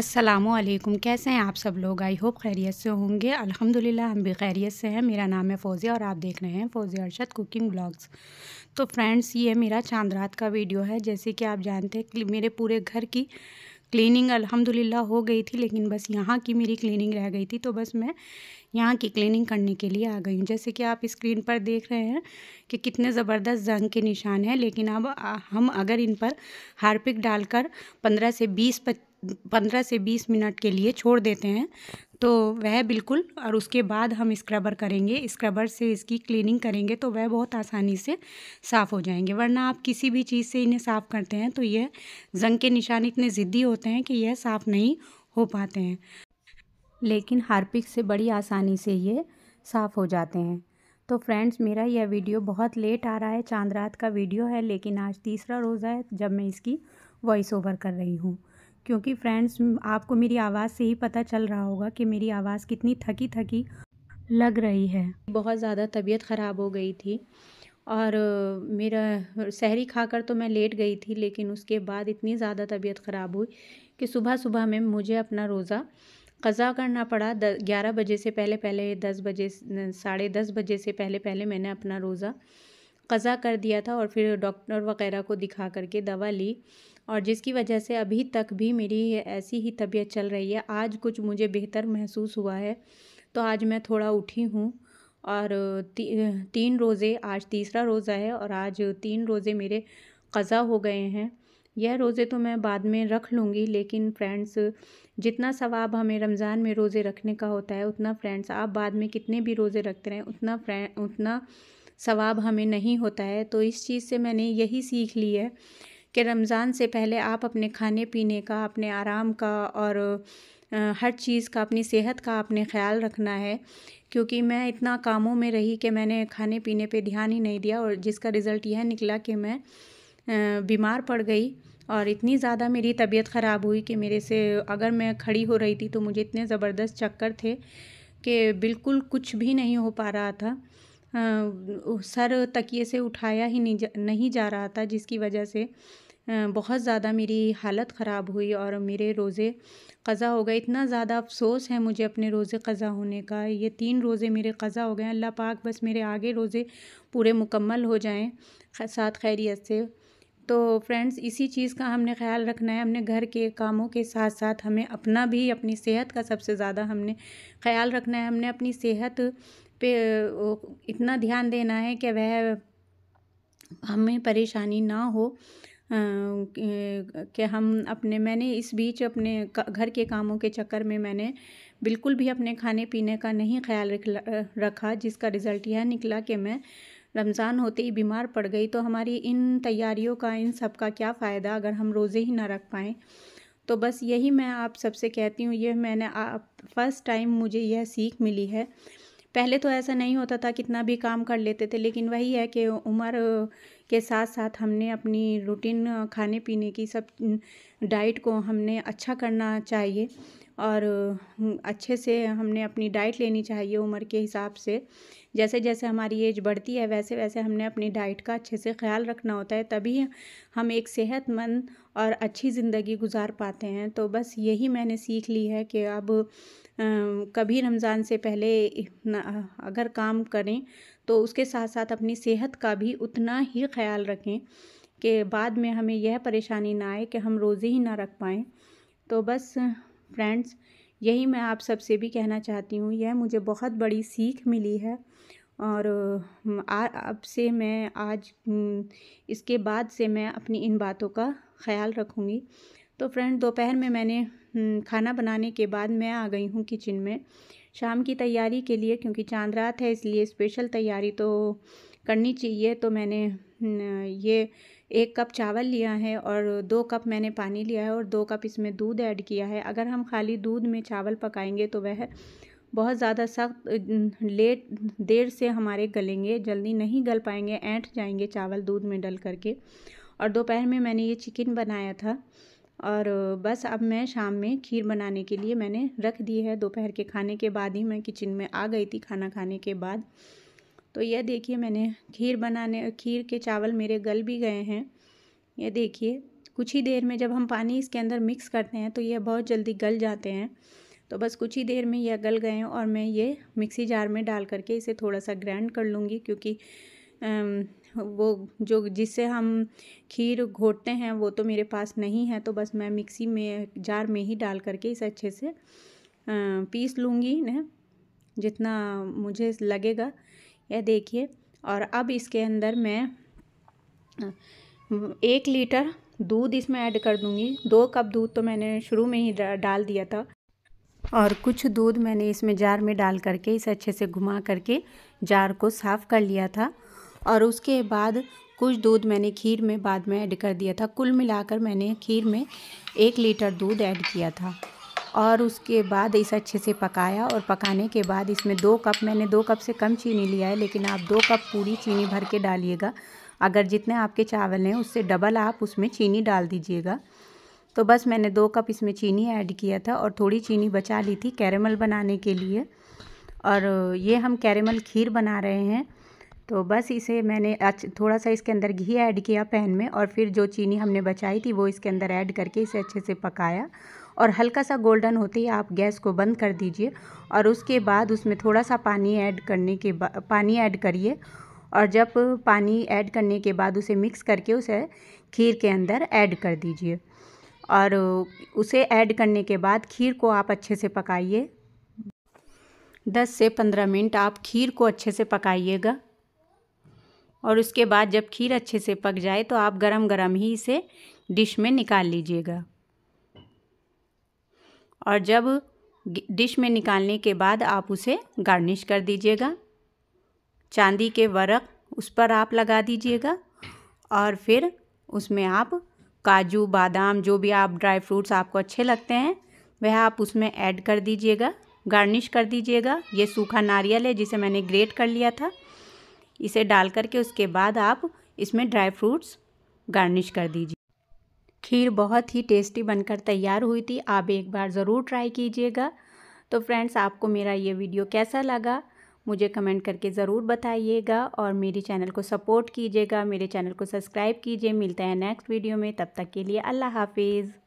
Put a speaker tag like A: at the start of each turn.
A: असलम कैसे हैं आप सब लोग आई होप खैरियत से होंगे अल्हम्दुलिल्लाह हम भी खैरियत से हैं मेरा नाम है फ़ोज़िया और आप देख रहे हैं फौजिया अरशद कुकिंग ब्लॉग्स तो फ्रेंड्स ये मेरा चांद रात का वीडियो है जैसे कि आप जानते हैं मेरे पूरे घर की क्लीनिंग अल्हम्दुलिल्लाह हो गई थी लेकिन बस यहाँ की मेरी क्लीनिंग रह गई थी तो बस मैं यहाँ की क्लीनिंग करने के लिए आ गई हूँ जैसे कि आप स्क्रीन पर देख रहे हैं कि कितने ज़बरदस्त जंग के निशान हैं लेकिन अब हम अगर इन पर हार्पिक डालकर पंद्रह से बीस पंद्रह से बीस मिनट के लिए छोड़ देते हैं तो वह बिल्कुल और उसके बाद हम स्क्रबर करेंगे स्क्रबर से इसकी क्लीनिंग करेंगे तो वह बहुत आसानी से साफ़ हो जाएंगे वरना आप किसी भी चीज़ से इन्हें साफ़ करते हैं तो यह जंग के निशान इतने ज़िद्दी होते हैं कि यह साफ़ नहीं हो पाते हैं लेकिन हार्पिक से बड़ी आसानी से ये साफ़ हो जाते हैं तो फ्रेंड्स मेरा यह वीडियो बहुत लेट आ रहा है चांद रात का वीडियो है लेकिन आज तीसरा रोज़ा है जब मैं इसकी वॉइस ओवर कर रही हूँ क्योंकि फ्रेंड्स आपको मेरी आवाज़ से ही पता चल रहा होगा कि मेरी आवाज़ कितनी थकी थकी लग रही है बहुत ज़्यादा तबीयत ख़राब हो गई थी और मेरा सहरी खाकर तो मैं लेट गई थी लेकिन उसके बाद इतनी ज़्यादा तबीयत ख़राब हुई कि सुबह सुबह में मुझे अपना रोज़ा क़ज़ा करना पड़ा द ग्यारह बजे से पहले पहले दस बजे साढ़े दस बजे से पहले पहले मैंने अपना रोज़ा कज़ा कर दिया था और फिर डॉक्टर वगैरह को दिखा करके दवा ली और जिसकी वजह से अभी तक भी मेरी ऐसी ही तबीयत चल रही है आज कुछ मुझे बेहतर महसूस हुआ है तो आज मैं थोड़ा उठी हूँ और ती, तीन रोज़े आज तीसरा रोज़ा है और आज तीन रोज़े मेरे कज़ा हो गए हैं यह रोज़े तो मैं बाद में रख लूँगी लेकिन फ्रेंड्स जितना सवाब हमें रमज़ान में रोज़े रखने का होता है उतना फ्रेंड्स आप बाद में कितने भी रोज़े रखते रहें उतना फ्रें उतना सवाब हमें नहीं होता है तो इस चीज़ से मैंने यही सीख ली है कि रमज़ान से पहले आप अपने खाने पीने का अपने आराम का और हर चीज़ का अपनी सेहत का आपने ख्याल रखना है क्योंकि मैं इतना कामों में रही कि मैंने खाने पीने पे ध्यान ही नहीं दिया और जिसका रिज़ल्ट यह निकला कि मैं बीमार पड़ गई और इतनी ज़्यादा मेरी तबीयत ख़राब हुई कि मेरे से अगर मैं खड़ी हो रही थी तो मुझे इतने ज़बरदस्त चक्कर थे कि बिल्कुल कुछ भी नहीं हो पा रहा था सर तकिए से उठाया ही नहीं जा नहीं जा रहा था जिसकी वजह से बहुत ज़्यादा मेरी हालत ख़राब हुई और मेरे रोज़े क़ज़ा हो गए इतना ज़्यादा अफ़सोस है मुझे अपने रोज़े क़ज़ा होने का ये तीन रोज़े मेरे क़ज़ा हो गए अल्लाह पाक बस मेरे आगे रोज़े पूरे मुकम्मल हो जाएं साथ खैरियत से तो फ्रेंड्स इसी चीज़ का हमने ख्याल रखना है हमने घर के कामों के साथ साथ हमें अपना भी अपनी सेहत का सबसे ज़्यादा हमने ख्याल रखना है हमने अपनी सेहत पे इतना ध्यान देना है कि वह हमें परेशानी ना हो कि हम अपने मैंने इस बीच अपने घर के कामों के चक्कर में मैंने बिल्कुल भी अपने खाने पीने का नहीं ख्याल रखा जिसका रिज़ल्ट यह निकला कि मैं रमज़ान होते ही बीमार पड़ गई तो हमारी इन तैयारियों का इन सब का क्या फ़ायदा अगर हम रोज़े ही ना रख पाएँ तो बस यही मैं आप सबसे कहती हूँ यह मैंने फ़र्स्ट टाइम मुझे यह सीख मिली है पहले तो ऐसा नहीं होता था कितना भी काम कर लेते थे लेकिन वही है कि उम्र के साथ साथ हमने अपनी रूटीन खाने पीने की सब डाइट को हमने अच्छा करना चाहिए और हम्म, अच्छे से हमने अपनी डाइट लेनी चाहिए उम्र के हिसाब से जैसे जैसे हमारी एज बढ़ती है वैसे वैसे हमने अपनी डाइट का अच्छे से ख्याल रखना होता है तभी हम एक सेहतमंद और अच्छी ज़िंदगी गुजार पाते हैं तो बस यही मैंने सीख ली है कि अब कभी रमज़ान से पहले अगर काम करें तो उसके साथ साथ अपनी सेहत का भी उतना ही ख्याल रखें कि बाद में हमें यह परेशानी ना आए कि हम रोज़े ही ना रख पाएँ तो बस फ्रेंड्स यही मैं आप सबसे भी कहना चाहती हूँ यह मुझे बहुत बड़ी सीख मिली है और अब से मैं आज इसके बाद से मैं अपनी इन बातों का ख्याल रखूँगी तो फ्रेंड दोपहर में मैंने खाना बनाने के बाद मैं आ गई हूँ किचन में शाम की तैयारी के लिए क्योंकि चांद रात है इसलिए स्पेशल तैयारी तो करनी चाहिए तो मैंने ये एक कप चावल लिया है और दो कप मैंने पानी लिया है और दो कप इसमें दूध ऐड किया है अगर हम खाली दूध में चावल पकाएंगे तो वह बहुत ज़्यादा सख्त लेट देर से हमारे गलेंगे जल्दी नहीं गल पाएंगे ऐंठ जाएंगे चावल दूध में डल करके और दोपहर में मैंने ये चिकन बनाया था और बस अब मैं शाम में खीर बनाने के लिए मैंने रख दी है दोपहर के खाने के बाद ही मैं किचन में आ गई थी खाना खाने के बाद तो यह देखिए मैंने खीर बनाने खीर के चावल मेरे गल भी गए हैं यह देखिए कुछ ही देर में जब हम पानी इसके अंदर मिक्स करते हैं तो यह बहुत जल्दी गल जाते हैं तो बस कुछ ही देर में यह गल गए हैं और मैं ये मिक्सी जार में डाल करके इसे थोड़ा सा ग्राइंड कर लूँगी क्योंकि वो जो जिससे हम खीर घोटते हैं वो तो मेरे पास नहीं है तो बस मैं मिक्सी में जार में ही डाल करके इसे अच्छे से पीस लूँगी न जितना मुझे लगेगा यह देखिए और अब इसके अंदर मैं एक लीटर दूध इसमें ऐड कर दूंगी दो कप दूध तो मैंने शुरू में ही डाल दिया था और कुछ दूध मैंने इसमें जार में डाल करके इसे अच्छे से घुमा करके जार को साफ़ कर लिया था और उसके बाद कुछ दूध मैंने खीर में बाद में ऐड कर दिया था कुल मिलाकर मैंने खीर में एक लीटर दूध ऐड किया था और उसके बाद इसे अच्छे से पकाया और पकाने के बाद इसमें दो कप मैंने दो कप से कम चीनी लिया है लेकिन आप दो कप पूरी चीनी भर के डालिएगा अगर जितने आपके चावल हैं उससे डबल आप उसमें चीनी डाल दीजिएगा तो बस मैंने दो कप इसमें चीनी ऐड किया था और थोड़ी चीनी बचा ली थी कैरेमल बनाने के लिए और ये हम कैरेमल खीर बना रहे हैं तो बस इसे मैंने थोड़ा सा इसके अंदर घी ऐड किया पैन में और फिर जो चीनी हमने बचाई थी वो इसके अंदर ऐड करके इसे अच्छे से पकाया और हल्का सा गोल्डन होते ही आप गैस को बंद कर दीजिए और उसके बाद उसमें थोड़ा सा पानी ऐड करने के बाद पानी ऐड करिए और जब पानी ऐड करने के बाद उसे मिक्स करके उसे खीर के अंदर ऐड कर दीजिए और उसे ऐड करने के बाद खीर को आप अच्छे से पकाइए दस से पंद्रह मिनट आप खीर को अच्छे से पकाइएगा और उसके बाद जब खीर अच्छे से पक जाए तो आप गरम गरम ही इसे डिश में निकाल लीजिएगा और जब डिश में निकालने के बाद आप उसे गार्निश कर दीजिएगा चांदी के वरक उस पर आप लगा दीजिएगा और फिर उसमें आप काजू बादाम जो भी आप ड्राई फ्रूट्स आपको अच्छे लगते हैं वह आप उसमें ऐड कर दीजिएगा गार्निश कर दीजिएगा ये सूखा नारियल है जिसे मैंने ग्रेट कर लिया था इसे डाल करके उसके बाद आप इसमें ड्राई फ्रूट्स गार्निश कर दीजिए खीर बहुत ही टेस्टी बनकर तैयार हुई थी आप एक बार ज़रूर ट्राई कीजिएगा तो फ्रेंड्स आपको मेरा ये वीडियो कैसा लगा मुझे कमेंट करके ज़रूर बताइएगा और मेरे चैनल को सपोर्ट कीजिएगा मेरे चैनल को सब्सक्राइब कीजिए मिलते हैं नेक्स्ट वीडियो में तब तक के लिए अल्लाह हाफिज़